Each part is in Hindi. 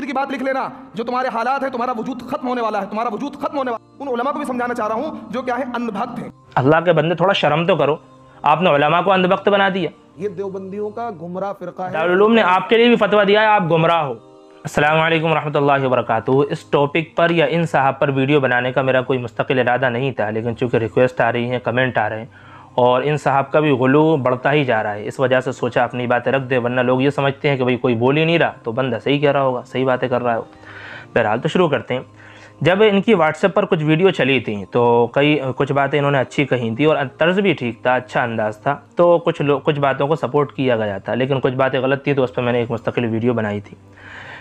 तकदीर की बात लिख लेना जो तुम्हारे हालात है तुम्हारा वजूद खत्म होने वाला है तुम्हारा वजूद खत्म होने वाला उन उलमा को भी समझाना चाह रहा हूँ जो क्या है अंधभक्त है अल्लाह के बंदे थोड़ा शर्म तो करो आपने उलमा को अंधभक्त बना दिया ये देवबंदियों का गुमराह फिरका दारुलूम ने आपके लिए भी फतवा दिया है आप गुमराह हो असलम वरहमल वर्क इस टॉपिक पर या इन साहब पर वीडियो बनाने का मेरा कोई मुस्तकिल इरादा नहीं था लेकिन चूँकि रिक्वेस्ट आ रही है कमेंट आ रहे हैं और इन साहब का भी गुलू बढ़ता ही जा रहा है इस वजह से सोचा अपनी बातें रख दे वरना लोग ये समझते हैं कि भाई कोई बोल ही नहीं रहा तो बंदा सही कह रहा होगा सही बातें कर रहा हो बहरहाल तो शुरू करते हैं जब इनकी व्हाट्सएप पर कुछ वीडियो चली थी तो कई कुछ बातें इन्होंने अच्छी कही थी और तर्ज भी ठीक था अच्छा अंदाज था तो कुछ लोग कुछ बातों को सपोर्ट किया गया था लेकिन कुछ बातें गलत थी तो उस पर मैंने एक मुस्तकिल वीडियो बनाई थी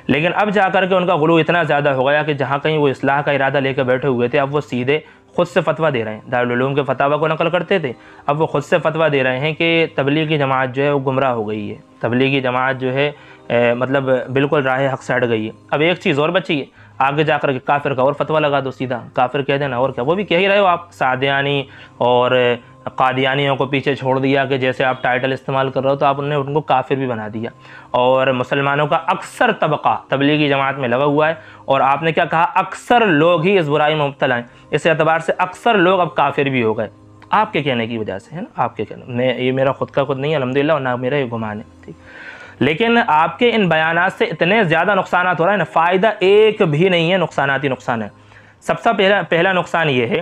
लेकिन अब जा के उनका गलू इतना ज़्यादा हो गया कि जहाँ कहीं वो इसलाह का इरादा लेकर बैठे हुए थे अब वो सीधे ख़ुद से फ़तवा दे रहे हैं दारूम के फतवा को नकल करते थे अब वो ख़ुद से फ़तवा दे रहे हैं कि तबलीगी जमात जो है वो गुमराह हो गई है तबलीगी जमात जो है ए, मतलब बिल्कुल राह हक से हट गई है अब एक चीज़ और बची है आगे जा कर काफिर का और फतवा लगा दो सीधा काफिर कह देना और क्या वो भी कह ही रहे हो आप सादियानी और कादियानियों को पीछे छोड़ दिया कि जैसे आप टाइटल इस्तेमाल कर रहे हो तो आप उनको काफिर भी बना दिया और मुसलमानों का अक्सर तबका तबलीगी जमात में लगा हुआ है और आपने क्या कहा अक्सर लोग ही इस बुराई में मुबतला हैं इस एतबार से अक्सर लोग अब काफिर भी हो गए आपके कहने की वजह से है ना आपके कहने मैं ये मेरा खुद का खुद नहीं अलहमदिल्ला और ना मेरा ये गुमान है ठीक लेकिन आपके इन बयान से इतने ज़्यादा नुकसान हो रहे हैं फ़ायदा एक भी नहीं है नुकसान ही नुकसान है सबसे पहला पहला नुकसान ये है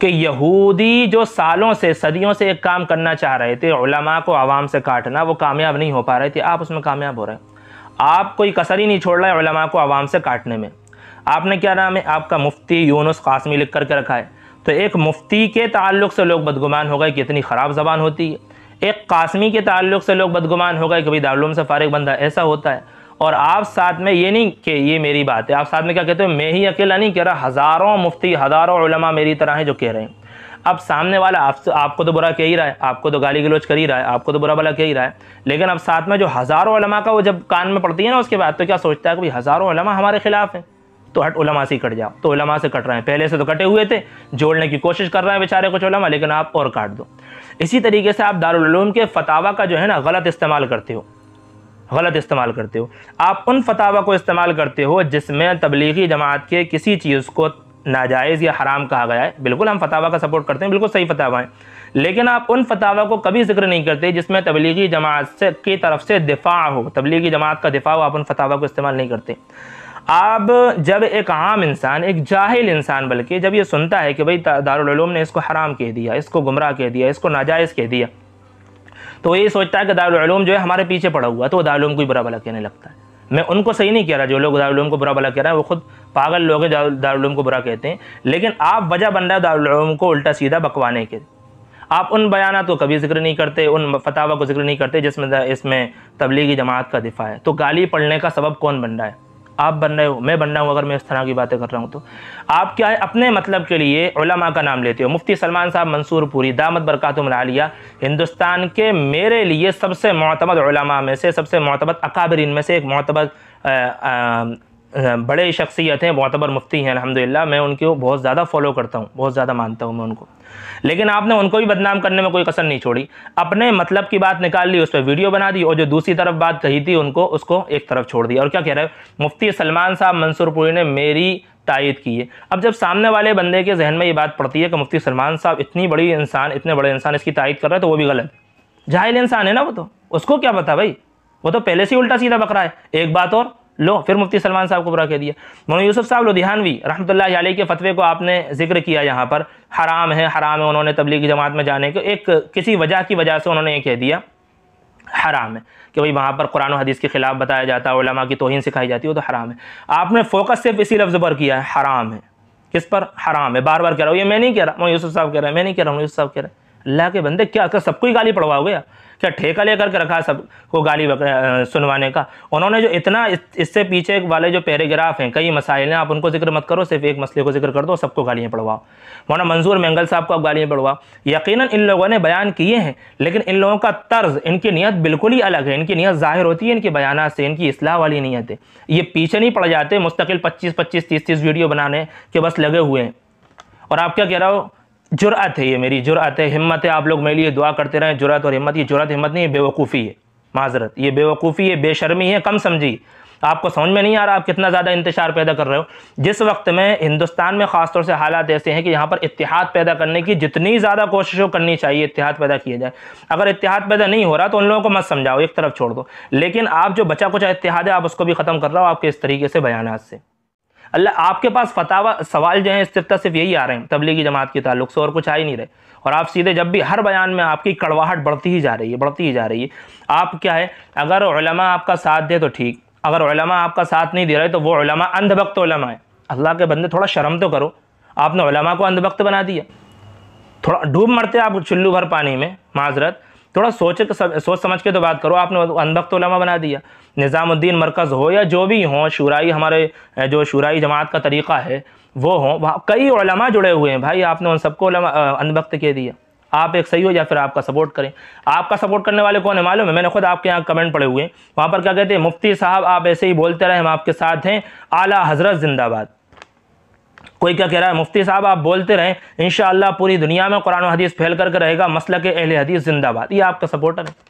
कि यहूदी जो सालों से सदियों से एक काम करना चाह रहे थे उलमा को आवाम से काटना वो कामयाब नहीं हो पा रहे थे आप उसमें कामयाब हो रहे हैं आप कोई कसर ही नहीं छोड़ रहे उलमा को आवाम से काटने में आपने क्या नाम है आपका मुफ्ती यूनुस कासमी लिख करके रखा है तो एक मुफ्ती के ताल्लुक से लोग बदगुमान हो गए कि इतनी ख़राब जबान होती है एक कासमी के ताल्लुक से लोग बदगुमान हो गए कि भाई दारुलूम से फ़ारिग बंदा ऐसा होता है और आप साथ में ये नहीं कि ये मेरी बात है आप साथ में क्या कहते हो मैं ही अकेला नहीं कह रहा हज़ारों मुफ्ती हज़ारों उलमा मेरी तरह हैं जो कह रहे हैं अब सामने वाला आप, आपको तो बुरा कह ही रहा है आपको तो गाली गलोच कर ही रहा है आपको तो बुरा भला कह ही रहा है लेकिन अब साथ में जो हज़ारों का वो जब कान में पड़ती है ना उसके बाद तो क्या सोचता है कि भाई हज़ारों हमारे खिलाफ़ हैं तो हट उलमा से कट जाओ तो उलमा से कट रहे हैं पहले से तो कटे हुए थे जोड़ने की कोशिश कर रहे हैं बेचारे कुछ उलमा लेकिन आप और काट दो इसी तरीके से आप दारूम के फतावा का जो है ना गलत इस्तेमाल करते हो गलत इस्तेमाल करते हो आप उन फतावा को इस्तेमाल करते हो जिसमें तबलीगी जमात के किसी चीज़ को नाजायज़ या हराम कहा गया है बिल्कुल हम फतावा का सपोर्ट करते हैं बिल्कुल सही फतावा है लेकिन आप उन फतावा को कभी जिक्र नहीं करते जिसमें तबलीगी जमात से की तरफ से दिफा हो तबलीगी जमात का दिफा हो आप उन फतावा को इस्तेमाल नहीं करते अब जब एक आम इंसान एक जाहिल इंसान बल्कि जब ये सुनता है कि भाई दारुलूम ने इसको हराम कह दिया इसको गुमराह कह दिया इसको नाजायज़ कह दिया तो ये सोचता है कि दारूम जो है हमारे पीछे पड़ा हुआ तो वो दारूम को बुरा भला कहने लगता है मैं उनको सही नहीं कह रहा जो लोग दारूम को बुरा भला कह रहा है वो खुद पागल लोग हैं दारूम को बुरा कहते हैं लेकिन आप वजह बन रहा है दारूम को उल्टा सीधा बकवाने के आप उन बयान को कभी जिक्र नहीं करते उन फतावा को जिक्र नहीं करते जिसमें इसमें तबलीगी जमात का दिफा है तो गाली पढ़ने का सबब कौन बन रहा है आप बन रहे हो मैं बन रहा हूँ अगर मैं इस तरह की बातें कर रहा हूँ तो आप क्या है अपने मतलब के लिए उलमा का नाम लेते हो मुफ्ती सलमान साहब पूरी दामद बरकातुम आलिया हिंदुस्तान के मेरे लिए सबसे मतबद उलमा में से सबसे मतबद अकाबरीन में से एक मतबद बड़े शख्सियत हैं मतबर मुफ्ती हैं अलहमदिल्ला मैं उनको बहुत ज़्यादा फॉलो करता हूँ बहुत ज़्यादा मानता हूँ मैं उनको लेकिन आपने उनको भी बदनाम करने में कोई कसर नहीं छोड़ी अपने मतलब की बात निकाल ली उस पर वीडियो बना दी और जो दूसरी तरफ बात कही थी उनको उसको एक तरफ छोड़ दिया और क्या कह रहे हो मुफ्ती सलमान साहब मंसूरपुरी ने मेरी तायद की है अब जब सामने वाले बंदे के जहन में ये बात पड़ती है कि मुफ्ती सलमान साहब इतनी बड़ी इंसान इतने बड़े इंसान इसकी तायद कर रहे हैं तो वो भी गलत जाहिल इंसान है ना वो तो उसको क्या पता भाई वो तो पहले से उल्टा सीधा बकरा है एक बात और लो फिर मुफ्ती सलमान साहब को बुरा कह दिया मोनो यूसुफ साहब लुधियानवी रहमतुल्ला आलही के फतवे को आपने जिक्र किया यहाँ पर हराम है हराम है उन्होंने तबलीगी जमात में जाने को एक किसी वजह की वजह से उन्होंने ये कह दिया हराम है कि भाई वहाँ पर कुरान हदीस के ख़िलाफ़ बताया जाता है उलमा की तोहन सिखाई जाती है वो तो हराम है आपने फोकस सिर्फ इसी लफ्ज़ पर किया है हराम है किस पर हराम है बार बार कह रहा हूँ ये मैं नहीं कह रहा मोनो यूसुफ साहब कह रहे हैं मैं नहीं कह रहा हूँ यूसुफ साहब कह रहे हैं अल्लाह के बंदे क्या कर सबको ही गाली पड़वाओगे क्या ठेका लेकर के रखा सब को गाली सुनवाने का उन्होंने जो इतना इस, इससे पीछे वाले जो पैराग्राफ हैं कई मसाइल हैं आप उनको जिक्र मत करो सिर्फ एक मसले को जिक्र कर दो सबको गालियाँ पढ़वाओ मौना मंजूर मंगल साहब को आप गालियाँ पढ़वाओ यकीन इन लोगों ने बयान किए हैं लेकिन इन लोगों का तर्ज इनकी नीयत बिल्कुल ही अलग है इनकी नीयत ज़ाहिर होती है इनके बयान से इनकी असलाह वाली नीयत है ये पीछे नहीं पड़ जाते मुस्तकिल पच्चीस पच्चीस तीस तीस वीडियो बनाने के बस लगे हुए हैं और आप क्या कह रहे हो जुरात है ये मेरी जुरात है हिम्मत है आप लोग मेरे लिए दुआ करते रहें जुरात और हिम्मत ये जुरात हिम्मत नहीं है बेवकूफ़ी है माजरत ये बेवकूफ़ी है बेशर्मी है कम समझी आपको समझ में नहीं आ रहा आप कितना ज़्यादा इंतजार पैदा कर रहे हो जिस वक्त में हिंदुस्तान में ख़ासतौर से हालात ऐसे हैं कि यहाँ पर इतिहाद पैदा करने की जितनी ज़्यादा कोशिशों करनी चाहिए इतिहाद पैदा किया जाए अगर इतिहाद पैदा नहीं हो रहा तो उन लोगों को मत समझाओ एक तरफ छोड़ दो लेकिन आप जो बचा कुछ इतिहाद है आप उसको भी ख़त्म कर रहे हो आपके इस तरीके से बयान से अल्लाह आपके पास फतावा सवाल जो है सिर्फ सिर्फ यही आ रहे हैं तबलीगी जमात के ताल्लुक से और कुछ आ ही नहीं रहे और आप सीधे जब भी हर बयान में आपकी कड़वाहट बढ़ती ही जा रही है बढ़ती ही जा रही है आप क्या है अगर आपका साथ दे तो ठीक अगर आपका साथ नहीं दे रहे तो वो अंधभक्त है अल्लाह के बंदे थोड़ा शर्म तो करो आपने को अंधभक्त बना दिया थोड़ा डूब मरते आप चुल्लू भर पानी में माजरत थोड़ा सोच सोच समझ के तो बात करो आपने अनबक्त तो उलमा बना दिया निज़ामुद्दीन मरकज़ हो या जो भी हों शुराई हमारे जो शुराई जमात का तरीक़ा है वो हों वहाँ कई उलमा जुड़े हुए हैं भाई आपने उन सबको अनबक्त के दिया आप एक सही हो या फिर आपका सपोर्ट करें आपका सपोर्ट करने वाले कौन है मालूम है मैंने खुद आपके यहाँ कमेंट पड़े हुए हैं वहाँ पर क्या कहते हैं मुफ्ती साहब आप ऐसे ही बोलते रहे हम आपके साथ हैं आला हज़रत जिंदाबाद कोई क्या कह रहा है मुफ्ती साहब आप बोलते रहें इन पूरी दुनिया में कुरान हदीस फैल करके रहेगा मसल के अहल हदीस जिंदाबाद ये आपका सपोर्टर है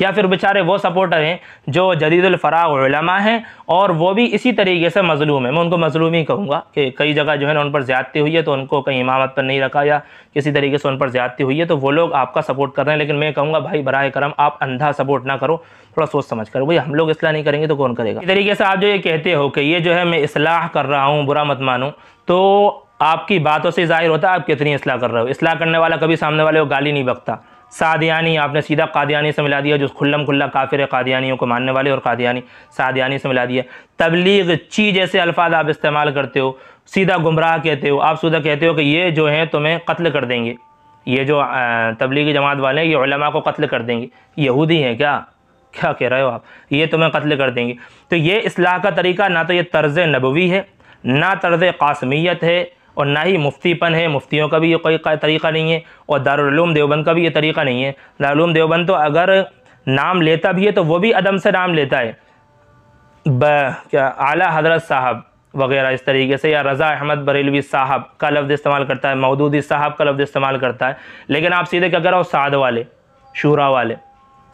या फिर बेचारे वो सपोर्टर हैं जो जदीदुलफ़रागलमा हैं और वो भी इसी तरीके से मजलूम है मैं उनको मजलूम ही कहूँगा कि कई जगह जो है ना उन पर ज़्यादती हुई है तो उनको कहीं इमामत पर नहीं रखा या किसी तरीके से उन पर ज़्यादती हुई है तो वो लोग आपका सपोर्ट कर रहे हैं लेकिन मैं कहूँगा भाई बरह करम आप अंधा सपोर्ट ना करो थोड़ा सोच समझ करो भाई हम लोग इसलाह नहीं करेंगे तो कौन करेगा इस तरीके से आप जो ये कहते हो कि ये जो है मैं इसलाह कर रहा हूँ बुरा मत मानूँ तो आपकी बातों से जाहिर होता है आप कितनी असलाह कर रहे हो असलाह करने वाला कभी सामने वाले को गाली नहीं बकता सादियानी आपने सीधा कादियानी से मिला दिया जो खुल्लम खुल्ला काफिर है कादियानियों को मानने वाले और कादियानी सादियानी से मिला दिया तबलीग ची जैसे अल्फाज आप इस्तेमाल करते हो सीधा गुमराह कहते हो आप सीधा कहते हो कि ये जो हैं तुम्हें कत्ल कर देंगे ये जो तबलीगी जमात वाले हैं ये उलमा को कत्ल कर देंगे यहूदी हैं क्या क्या कह रहे हो आप ये तुम्हें कत्ल कर देंगे तो ये असलाह का तरीका ना तो ये तर्ज नबवी है ना तर्ज कासमियत है और ना ही मुफ्तीपन है मुफ्तियों का भी ये कोई तरीका नहीं है और दारूम देवबंद का भी ये तरीका नहीं है दारूम देवबंद तो अगर नाम लेता भी है तो वो भी अदम से नाम लेता है क्या आला हजरत साहब वगैरह इस तरीके से या रज़ा अहमद बरेलवी साहब का लफ्ज़ इस्तेमाल करता है मौदूदी साहब का लफ्ज़ इस्तेमाल करता है लेकिन आप सीधे क्या कर साद वाले शूरा वाले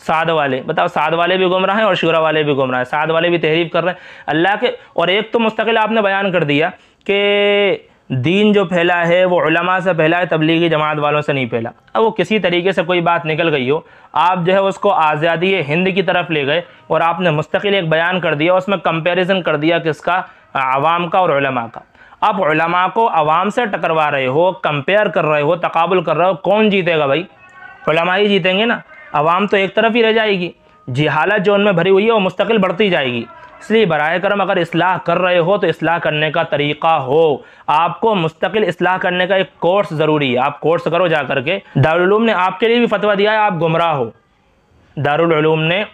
साद वाले बताओ साद वाले भी गुमराह हैं और शुरा वाले भी गुमराह हैं साद वाले भी तहरीफ कर रहे हैं अल्लाह के और एक तो मुस्तकिल आपने बयान कर दिया कि दीन जो फैला है वो उलमा से फैला है तबलीगी जमात वालों से नहीं फैला अब वो किसी तरीके से कोई बात निकल गई हो आप जो है उसको आज़ादी हिंद की तरफ ले गए और आपने मुस्तकिल एक बयान कर दिया उसमें कंपेरिजन कर दिया किसका आवाम का और उलमा का आप उलमा को आवाम से टकरवा रहे हो कंपेयर कर रहे हो तकबुल कर रहे हो कौन जीतेगा भाई उलमा ही जीतेंगे ना आवाम तो एक तरफ ही रह जाएगी जिहालत जो उनमें भरी हुई है वो मुस्तकिल बढ़ती जाएगी इसलिए बर करम अगर असलाह कर रहे हो तो असलाह करने का तरीक़ा हो आपको मुस्तकिल इसलाह करने का एक कोर्स ज़रूरी है आप कोर्स करो जा कर के दारूम ने आपके लिए भी फतवा दिया है आप गुमराह हो दारूम ने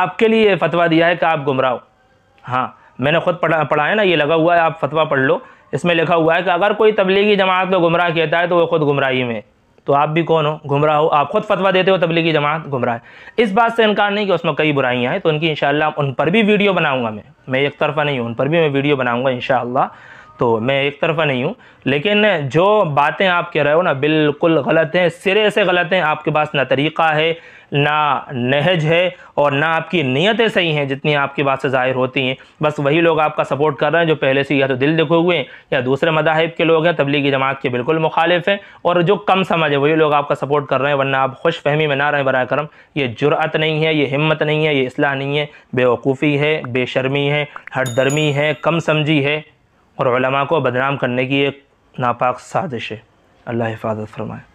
आपके लिए फतवा दिया है कि आप गुमराह हो हाँ मैंने ख़ुद पढ़ा पढ़ा है ना ये लगा हुआ है आप फतवा पढ़ लो इसमें लिखा हुआ है कि अगर कोई तबलीगी जमात को गुमराह कहता है तो वो ख़ुद गुमराही में है तो आप भी कौन हो गुमराह हो आप खुद फतवा देते हो तबलीगी जमात गुमराह है इस बात से इनकार नहीं कि उसमें कई बुराइयाँ हैं तो उनकी इंशाल्लाह उन पर भी वीडियो बनाऊंगा मैं मैं एक तरफा नहीं हूँ उन पर भी मैं वीडियो बनाऊंगा इंशाल्लाह तो मैं एक तरफा नहीं हूँ लेकिन जो बातें आप कह रहे हो ना बिल्कुल गलत हैं सिरे से गलत हैं आपके पास ना तरीक़ा है ना नहज है और ना आपकी नीयतें सही हैं जितनी आपकी बात से ज़ाहिर होती हैं बस वही लोग आपका सपोर्ट कर रहे हैं जो पहले से या तो दिल दिखे हुए हैं या दूसरे मदाहब के लोग हैं तबलीगी जमात के बिल्कुल मुखालिफ हैं और जो कम समझ है वही लोग आपका सपोर्ट कर रहे हैं वरना आप खुश फहमी में ना रहें बर करम ये जुरात नहीं है ये हिम्मत नहीं है ये असलाह नहीं है बेवकूफ़ी है बेशर्मी है हट दर्मी है कम समझी है और को बदनाम करने की एक नापाक साजिश है अल्लाह हिफाजत फरमाए